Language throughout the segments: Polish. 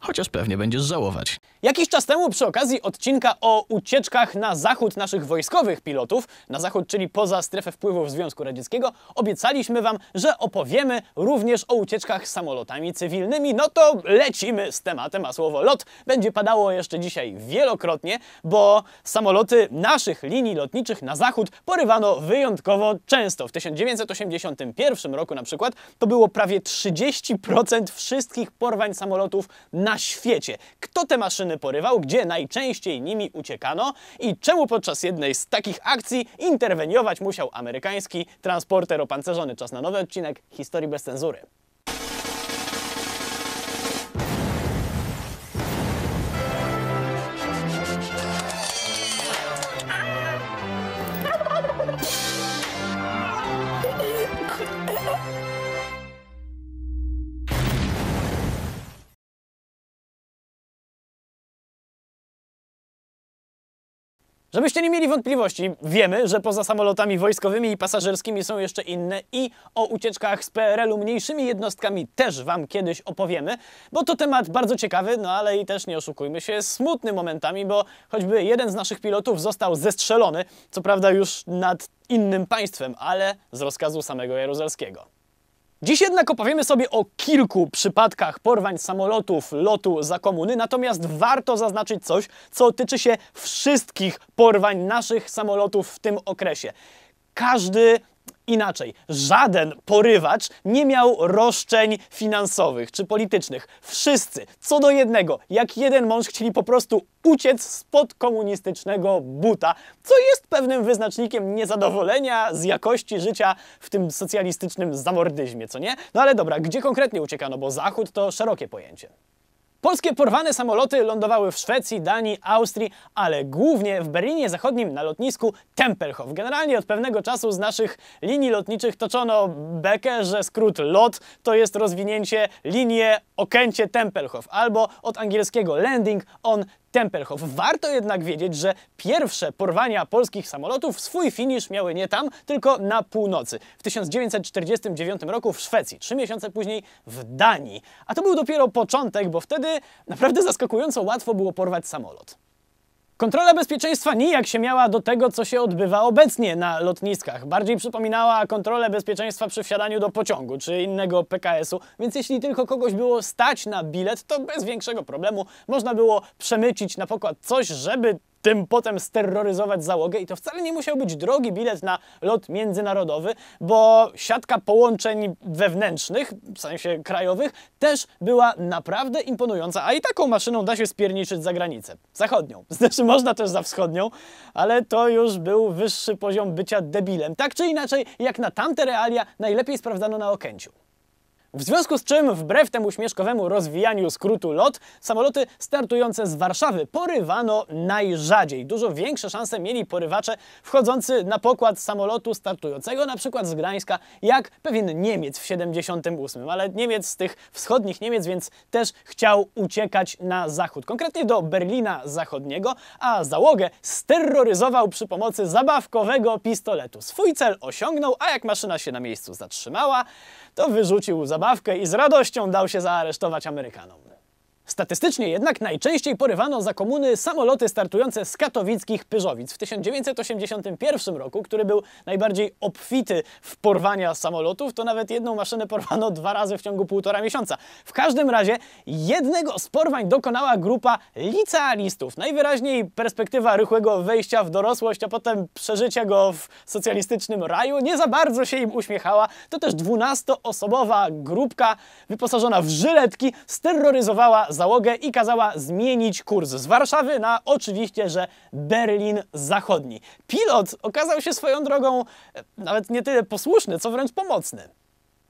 chociaż pewnie będziesz żałować. Jakiś czas temu przy okazji odcinka o ucieczkach na zachód naszych wojskowych pilotów, na zachód, czyli poza strefę wpływów Związku Radzieckiego, obiecaliśmy Wam, że opowiemy również o ucieczkach samolotami cywilnymi. No to lecimy z tematem, a słowo lot będzie padało jeszcze dzisiaj wielokrotnie, bo samoloty naszych linii lotniczych na zachód porywano wyjątkowo często. W 1981 roku na przykład to było prawie 30% wszystkich porwań samolotów na na świecie. Kto te maszyny porywał, gdzie najczęściej nimi uciekano i czemu podczas jednej z takich akcji interweniować musiał amerykański transporter opancerzony. Czas na nowy odcinek historii bez cenzury. Żebyście nie mieli wątpliwości, wiemy, że poza samolotami wojskowymi i pasażerskimi są jeszcze inne i o ucieczkach z PRL-u mniejszymi jednostkami też Wam kiedyś opowiemy, bo to temat bardzo ciekawy, no ale i też nie oszukujmy się, smutny momentami, bo choćby jeden z naszych pilotów został zestrzelony, co prawda już nad innym państwem, ale z rozkazu samego Jaruzelskiego. Dziś jednak opowiemy sobie o kilku przypadkach porwań samolotów lotu za komuny, natomiast warto zaznaczyć coś, co tyczy się wszystkich porwań naszych samolotów w tym okresie. Każdy Inaczej, żaden porywacz nie miał roszczeń finansowych czy politycznych. Wszyscy, co do jednego, jak jeden mąż chcieli po prostu uciec spod komunistycznego buta, co jest pewnym wyznacznikiem niezadowolenia z jakości życia w tym socjalistycznym zamordyzmie, co nie? No ale dobra, gdzie konkretnie uciekano, bo Zachód to szerokie pojęcie. Polskie porwane samoloty lądowały w Szwecji, Danii, Austrii, ale głównie w Berlinie Zachodnim na lotnisku Tempelhof. Generalnie od pewnego czasu z naszych linii lotniczych toczono bekę, że skrót LOT to jest rozwinięcie linie okęcie Tempelhof, albo od angielskiego landing on Tempelhof. Warto jednak wiedzieć, że pierwsze porwania polskich samolotów swój finisz miały nie tam, tylko na północy. W 1949 roku w Szwecji, trzy miesiące później w Danii. A to był dopiero początek, bo wtedy naprawdę zaskakująco łatwo było porwać samolot. Kontrola bezpieczeństwa nijak się miała do tego, co się odbywa obecnie na lotniskach. Bardziej przypominała kontrolę bezpieczeństwa przy wsiadaniu do pociągu czy innego PKS-u, więc jeśli tylko kogoś było stać na bilet, to bez większego problemu można było przemycić na pokład coś, żeby tym potem steroryzować załogę i to wcale nie musiał być drogi bilet na lot międzynarodowy, bo siatka połączeń wewnętrznych, w sensie krajowych, też była naprawdę imponująca, a i taką maszyną da się spierniczyć za granicę. Zachodnią. Znaczy można też za wschodnią, ale to już był wyższy poziom bycia debilem. Tak czy inaczej, jak na tamte realia, najlepiej sprawdzano na Okęciu. W związku z czym, wbrew temu śmieszkowemu rozwijaniu skrótu LOT, samoloty startujące z Warszawy porywano najrzadziej. Dużo większe szanse mieli porywacze wchodzący na pokład samolotu startującego np. z Gdańska, jak pewien Niemiec w 78, ale Niemiec z tych wschodnich Niemiec, więc też chciał uciekać na zachód, konkretnie do Berlina Zachodniego, a załogę steroryzował przy pomocy zabawkowego pistoletu. Swój cel osiągnął, a jak maszyna się na miejscu zatrzymała, to wyrzucił zabawkę i z radością dał się zaaresztować Amerykanom. Statystycznie jednak najczęściej porywano za komuny samoloty startujące z katowickich Pyżowic. W 1981 roku, który był najbardziej obfity w porwania samolotów, to nawet jedną maszynę porwano dwa razy w ciągu półtora miesiąca. W każdym razie jednego z porwań dokonała grupa licealistów. Najwyraźniej perspektywa rychłego wejścia w dorosłość, a potem przeżycia go w socjalistycznym raju nie za bardzo się im uśmiechała. To też dwunastoosobowa grupka wyposażona w żyletki sterroryzowała załogę i kazała zmienić kurs z Warszawy na oczywiście, że Berlin Zachodni. Pilot okazał się swoją drogą e, nawet nie tyle posłuszny, co wręcz pomocny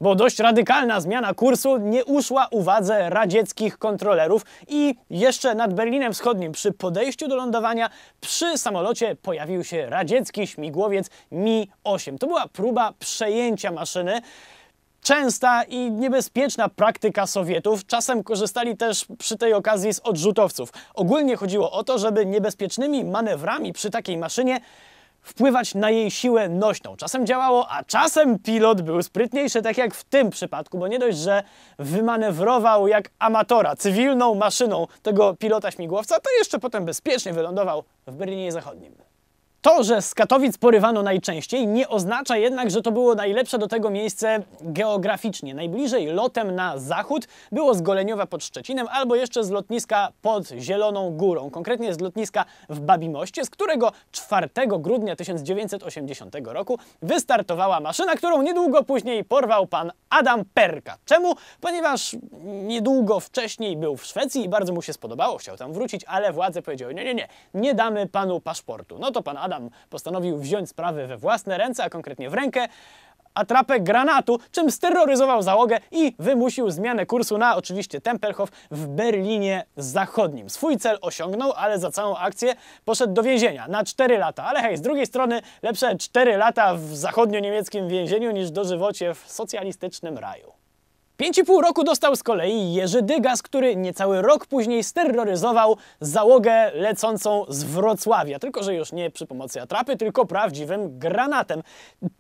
bo dość radykalna zmiana kursu nie uszła uwadze radzieckich kontrolerów i jeszcze nad Berlinem Wschodnim przy podejściu do lądowania przy samolocie pojawił się radziecki śmigłowiec Mi-8. To była próba przejęcia maszyny. Częsta i niebezpieczna praktyka Sowietów, czasem korzystali też przy tej okazji z odrzutowców. Ogólnie chodziło o to, żeby niebezpiecznymi manewrami przy takiej maszynie wpływać na jej siłę nośną. Czasem działało, a czasem pilot był sprytniejszy, tak jak w tym przypadku, bo nie dość, że wymanewrował jak amatora cywilną maszyną tego pilota śmigłowca, to jeszcze potem bezpiecznie wylądował w Berlinie Zachodnim. To, że z Katowic porywano najczęściej, nie oznacza jednak, że to było najlepsze do tego miejsce geograficznie. Najbliżej lotem na zachód było z Goleniowa pod Szczecinem albo jeszcze z lotniska pod Zieloną Górą, konkretnie z lotniska w Babimoście, z którego 4 grudnia 1980 roku wystartowała maszyna, którą niedługo później porwał pan Adam Perka. Czemu? Ponieważ niedługo wcześniej był w Szwecji i bardzo mu się spodobało, chciał tam wrócić, ale władze powiedziały, nie, nie, nie, nie damy panu paszportu. No to pan Adam Adam postanowił wziąć sprawy we własne ręce, a konkretnie w rękę, atrapę granatu, czym steroryzował załogę i wymusił zmianę kursu na oczywiście Tempelhof w Berlinie Zachodnim. Swój cel osiągnął, ale za całą akcję poszedł do więzienia na 4 lata. Ale hej, z drugiej strony lepsze 4 lata w zachodnio-niemieckim więzieniu niż dożywocie w socjalistycznym raju. 5,5 roku dostał z kolei Jerzy Dygas, który niecały rok później steroryzował załogę lecącą z Wrocławia. Tylko, że już nie przy pomocy atrapy, tylko prawdziwym granatem.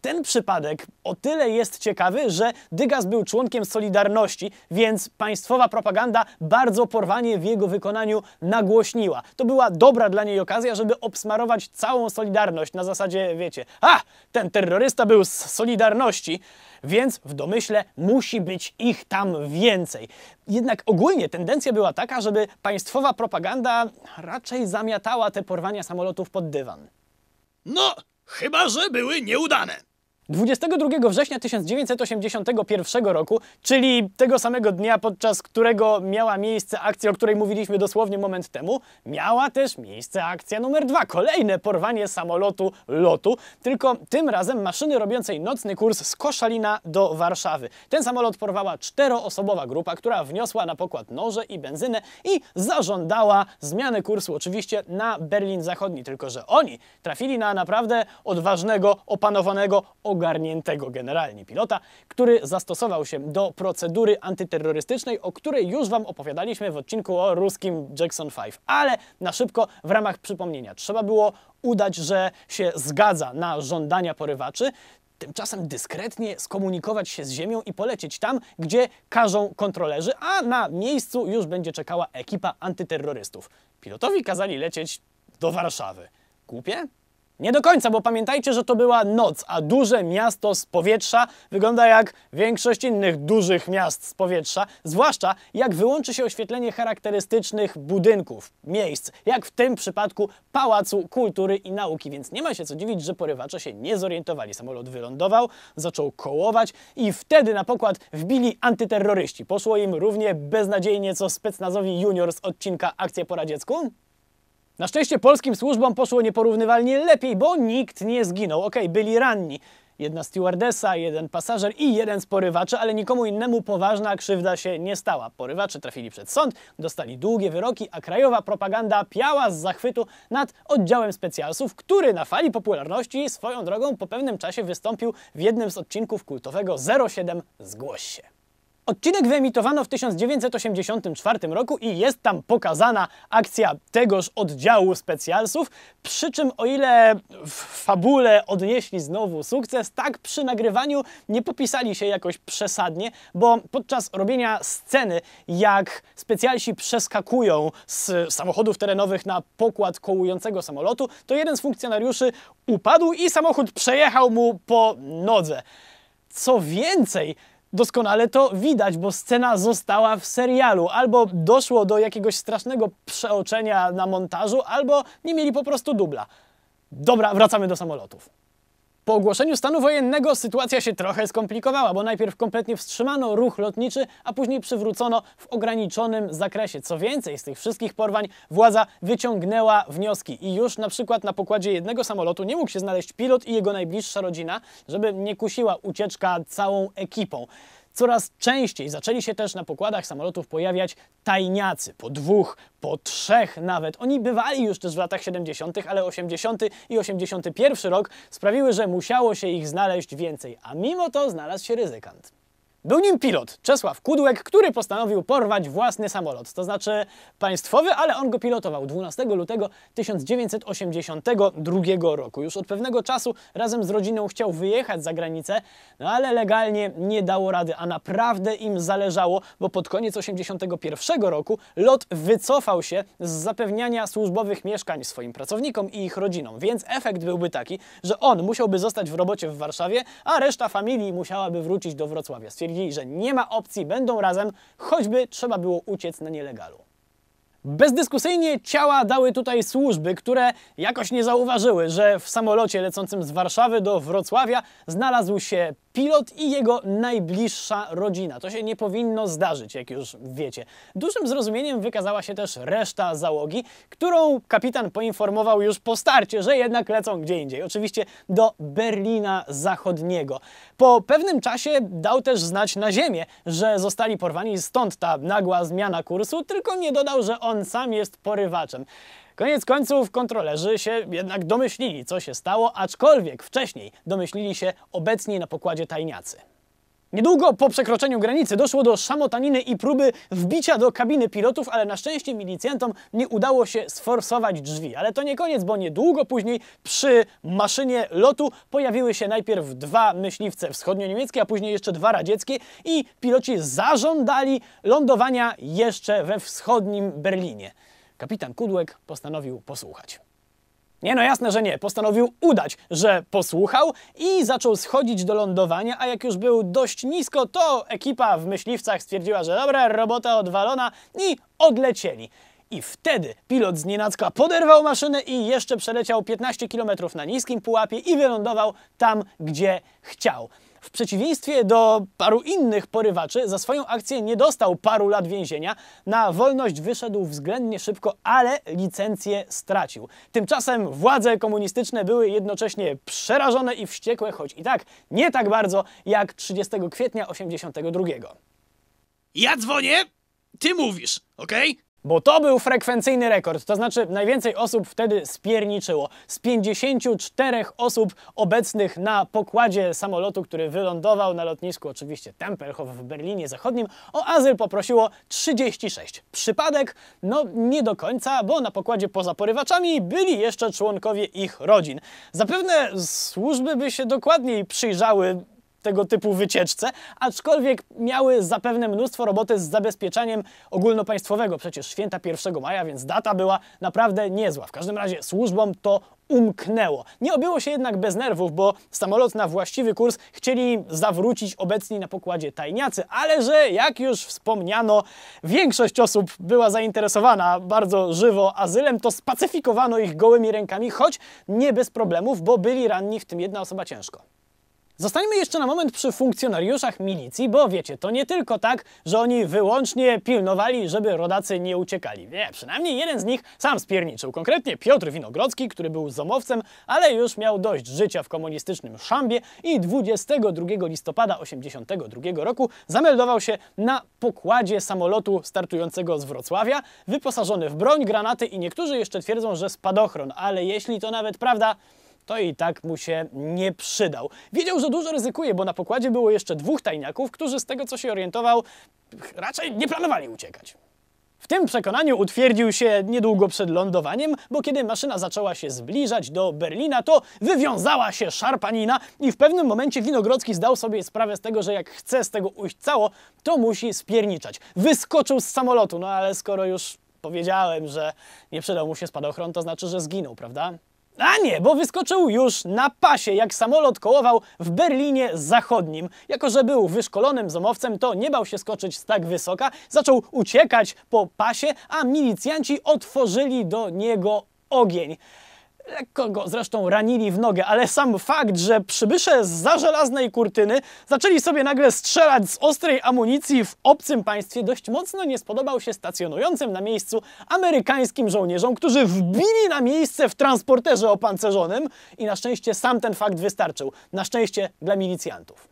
Ten przypadek o tyle jest ciekawy, że Dygas był członkiem Solidarności, więc państwowa propaganda bardzo porwanie w jego wykonaniu nagłośniła. To była dobra dla niej okazja, żeby obsmarować całą Solidarność na zasadzie, wiecie, a, ten terrorysta był z Solidarności, więc w domyśle musi być ich tam więcej. Jednak ogólnie tendencja była taka, żeby państwowa propaganda raczej zamiatała te porwania samolotów pod dywan. No, chyba że były nieudane. 22 września 1981 roku, czyli tego samego dnia, podczas którego miała miejsce akcja, o której mówiliśmy dosłownie moment temu, miała też miejsce akcja numer dwa. Kolejne porwanie samolotu lotu, tylko tym razem maszyny robiącej nocny kurs z Koszalina do Warszawy. Ten samolot porwała czteroosobowa grupa, która wniosła na pokład noże i benzynę i zażądała zmiany kursu oczywiście na Berlin Zachodni, tylko że oni trafili na naprawdę odważnego, opanowanego, ogarniętego generalnie pilota, który zastosował się do procedury antyterrorystycznej, o której już Wam opowiadaliśmy w odcinku o ruskim Jackson 5. Ale na szybko, w ramach przypomnienia, trzeba było udać, że się zgadza na żądania porywaczy, tymczasem dyskretnie skomunikować się z Ziemią i polecieć tam, gdzie każą kontrolerzy, a na miejscu już będzie czekała ekipa antyterrorystów. Pilotowi kazali lecieć do Warszawy. Głupie? Nie do końca, bo pamiętajcie, że to była noc, a duże miasto z powietrza wygląda jak większość innych dużych miast z powietrza, zwłaszcza jak wyłączy się oświetlenie charakterystycznych budynków, miejsc, jak w tym przypadku Pałacu Kultury i Nauki, więc nie ma się co dziwić, że porywacze się nie zorientowali. Samolot wylądował, zaczął kołować i wtedy na pokład wbili antyterroryści. Poszło im równie beznadziejnie co specnazowi junior z odcinka Akcja po radziecku. Na szczęście polskim służbom poszło nieporównywalnie lepiej, bo nikt nie zginął. Okej, okay, byli ranni. Jedna stewardesa, jeden pasażer i jeden z porywaczy, ale nikomu innemu poważna krzywda się nie stała. Porywacze trafili przed sąd, dostali długie wyroki, a krajowa propaganda piała z zachwytu nad oddziałem specjalsów, który na fali popularności swoją drogą po pewnym czasie wystąpił w jednym z odcinków kultowego 07 Zgłoś się. Odcinek wyemitowano w 1984 roku i jest tam pokazana akcja tegoż oddziału specjalsów, przy czym o ile w fabule odnieśli znowu sukces, tak przy nagrywaniu nie popisali się jakoś przesadnie, bo podczas robienia sceny, jak specjalsi przeskakują z samochodów terenowych na pokład kołującego samolotu, to jeden z funkcjonariuszy upadł i samochód przejechał mu po nodze. Co więcej, Doskonale to widać, bo scena została w serialu. Albo doszło do jakiegoś strasznego przeoczenia na montażu, albo nie mieli po prostu dubla. Dobra, wracamy do samolotów. Po ogłoszeniu stanu wojennego sytuacja się trochę skomplikowała, bo najpierw kompletnie wstrzymano ruch lotniczy, a później przywrócono w ograniczonym zakresie. Co więcej, z tych wszystkich porwań władza wyciągnęła wnioski i już na przykład na pokładzie jednego samolotu nie mógł się znaleźć pilot i jego najbliższa rodzina, żeby nie kusiła ucieczka całą ekipą. Coraz częściej zaczęli się też na pokładach samolotów pojawiać tajniacy, po dwóch, po trzech nawet. Oni bywali już też w latach 70., ale 80. i 81. rok sprawiły, że musiało się ich znaleźć więcej, a mimo to znalazł się ryzykant. Był nim pilot, Czesław Kudłek, który postanowił porwać własny samolot, to znaczy państwowy, ale on go pilotował 12 lutego 1982 roku. Już od pewnego czasu razem z rodziną chciał wyjechać za granicę, no ale legalnie nie dało rady, a naprawdę im zależało, bo pod koniec 1981 roku lot wycofał się z zapewniania służbowych mieszkań swoim pracownikom i ich rodzinom, więc efekt byłby taki, że on musiałby zostać w robocie w Warszawie, a reszta familii musiałaby wrócić do Wrocławia. Stwierdził stwierdzili, że nie ma opcji, będą razem, choćby trzeba było uciec na nielegalu. Bezdyskusyjnie ciała dały tutaj służby, które jakoś nie zauważyły, że w samolocie lecącym z Warszawy do Wrocławia znalazł się pilot i jego najbliższa rodzina. To się nie powinno zdarzyć, jak już wiecie. Dużym zrozumieniem wykazała się też reszta załogi, którą kapitan poinformował już po starcie, że jednak lecą gdzie indziej. Oczywiście do Berlina Zachodniego. Po pewnym czasie dał też znać na ziemię, że zostali porwani, stąd ta nagła zmiana kursu, tylko nie dodał, że on sam jest porywaczem. Koniec końców kontrolerzy się jednak domyślili, co się stało, aczkolwiek wcześniej domyślili się obecni na pokładzie tajniacy. Niedługo po przekroczeniu granicy doszło do szamotaniny i próby wbicia do kabiny pilotów, ale na szczęście milicjantom nie udało się sforsować drzwi. Ale to nie koniec, bo niedługo później przy maszynie lotu pojawiły się najpierw dwa myśliwce wschodnio-niemieckie, a później jeszcze dwa radzieckie i piloci zażądali lądowania jeszcze we wschodnim Berlinie kapitan Kudłek postanowił posłuchać. Nie no jasne, że nie. Postanowił udać, że posłuchał i zaczął schodzić do lądowania, a jak już był dość nisko, to ekipa w myśliwcach stwierdziła, że dobra, robota odwalona i odlecieli. I wtedy pilot z nienacka poderwał maszynę i jeszcze przeleciał 15 km na niskim pułapie i wylądował tam, gdzie chciał. W przeciwieństwie do paru innych porywaczy, za swoją akcję nie dostał paru lat więzienia. Na wolność wyszedł względnie szybko, ale licencję stracił. Tymczasem władze komunistyczne były jednocześnie przerażone i wściekłe, choć i tak nie tak bardzo jak 30 kwietnia 82. Ja dzwonię, ty mówisz, okej? Okay? Bo to był frekwencyjny rekord, to znaczy najwięcej osób wtedy spierniczyło. Z 54 osób obecnych na pokładzie samolotu, który wylądował na lotnisku oczywiście Tempelhof w Berlinie Zachodnim, o azyl poprosiło 36. Przypadek? No nie do końca, bo na pokładzie poza porywaczami byli jeszcze członkowie ich rodzin. Zapewne służby by się dokładniej przyjrzały tego typu wycieczce, aczkolwiek miały zapewne mnóstwo roboty z zabezpieczaniem ogólnopaństwowego. Przecież święta 1 maja, więc data była naprawdę niezła. W każdym razie służbom to umknęło. Nie obyło się jednak bez nerwów, bo samolot na właściwy kurs chcieli zawrócić obecni na pokładzie tajniacy, ale że, jak już wspomniano, większość osób była zainteresowana bardzo żywo azylem, to spacyfikowano ich gołymi rękami, choć nie bez problemów, bo byli ranni, w tym jedna osoba ciężko. Zostańmy jeszcze na moment przy funkcjonariuszach milicji, bo wiecie, to nie tylko tak, że oni wyłącznie pilnowali, żeby rodacy nie uciekali. Nie, przynajmniej jeden z nich sam spierniczył, konkretnie Piotr Winogrodzki, który był zomowcem, ale już miał dość życia w komunistycznym Szambie i 22 listopada 1982 roku zameldował się na pokładzie samolotu startującego z Wrocławia, wyposażony w broń, granaty i niektórzy jeszcze twierdzą, że spadochron, ale jeśli to nawet prawda, to i tak mu się nie przydał. Wiedział, że dużo ryzykuje, bo na pokładzie było jeszcze dwóch tajniaków, którzy z tego co się orientował, raczej nie planowali uciekać. W tym przekonaniu utwierdził się niedługo przed lądowaniem, bo kiedy maszyna zaczęła się zbliżać do Berlina, to wywiązała się szarpanina i w pewnym momencie Winogrodzki zdał sobie sprawę z tego, że jak chce z tego ujść cało, to musi spierniczać. Wyskoczył z samolotu, no ale skoro już powiedziałem, że nie przydał mu się spadochron, to znaczy, że zginął, prawda? A nie, bo wyskoczył już na pasie, jak samolot kołował w Berlinie Zachodnim. Jako, że był wyszkolonym zomowcem, to nie bał się skoczyć z tak wysoka. Zaczął uciekać po pasie, a milicjanci otworzyli do niego ogień. Lekko go zresztą ranili w nogę, ale sam fakt, że przybysze za żelaznej kurtyny zaczęli sobie nagle strzelać z ostrej amunicji w obcym państwie dość mocno nie spodobał się stacjonującym na miejscu amerykańskim żołnierzom, którzy wbili na miejsce w transporterze opancerzonym i na szczęście sam ten fakt wystarczył. Na szczęście dla milicjantów.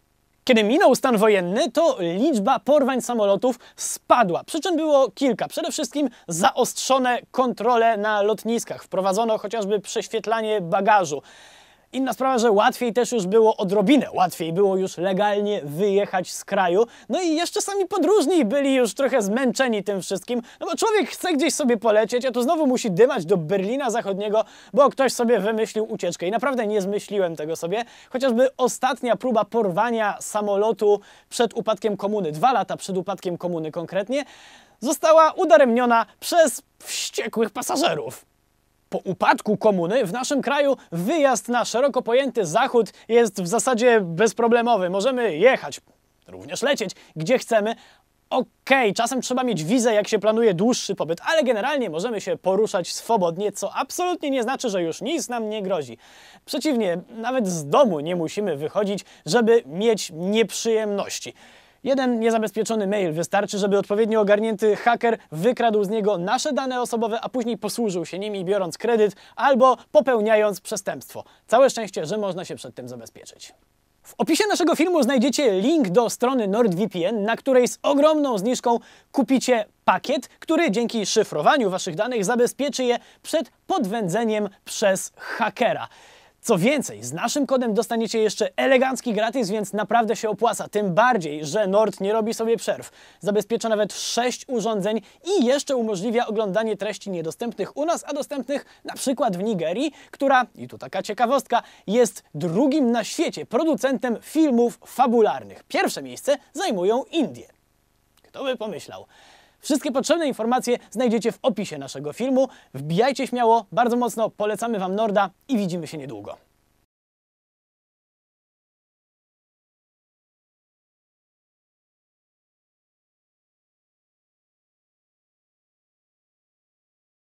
Kiedy minął stan wojenny, to liczba porwań samolotów spadła. Przyczyn było kilka. Przede wszystkim zaostrzone kontrole na lotniskach. Wprowadzono chociażby prześwietlanie bagażu. Inna sprawa, że łatwiej też już było odrobinę, łatwiej było już legalnie wyjechać z kraju. No i jeszcze sami podróżni byli już trochę zmęczeni tym wszystkim, no bo człowiek chce gdzieś sobie polecieć, a tu znowu musi dymać do Berlina Zachodniego, bo ktoś sobie wymyślił ucieczkę. I naprawdę nie zmyśliłem tego sobie. Chociażby ostatnia próba porwania samolotu przed upadkiem komuny, dwa lata przed upadkiem komuny konkretnie, została udaremniona przez wściekłych pasażerów. Po upadku komuny w naszym kraju wyjazd na szeroko pojęty zachód jest w zasadzie bezproblemowy. Możemy jechać, również lecieć, gdzie chcemy. Okej, okay, czasem trzeba mieć wizę, jak się planuje dłuższy pobyt, ale generalnie możemy się poruszać swobodnie, co absolutnie nie znaczy, że już nic nam nie grozi. Przeciwnie, nawet z domu nie musimy wychodzić, żeby mieć nieprzyjemności. Jeden niezabezpieczony mail wystarczy, żeby odpowiednio ogarnięty haker wykradł z niego nasze dane osobowe, a później posłużył się nimi biorąc kredyt albo popełniając przestępstwo. Całe szczęście, że można się przed tym zabezpieczyć. W opisie naszego filmu znajdziecie link do strony NordVPN, na której z ogromną zniżką kupicie pakiet, który dzięki szyfrowaniu waszych danych zabezpieczy je przed podwędzeniem przez hakera. Co więcej, z naszym kodem dostaniecie jeszcze elegancki gratis, więc naprawdę się opłaca. Tym bardziej, że Nord nie robi sobie przerw. Zabezpiecza nawet 6 urządzeń i jeszcze umożliwia oglądanie treści niedostępnych u nas, a dostępnych na przykład w Nigerii, która, i tu taka ciekawostka, jest drugim na świecie producentem filmów fabularnych. Pierwsze miejsce zajmują Indie. Kto by pomyślał? Wszystkie potrzebne informacje znajdziecie w opisie naszego filmu. Wbijajcie śmiało, bardzo mocno polecamy Wam Norda i widzimy się niedługo.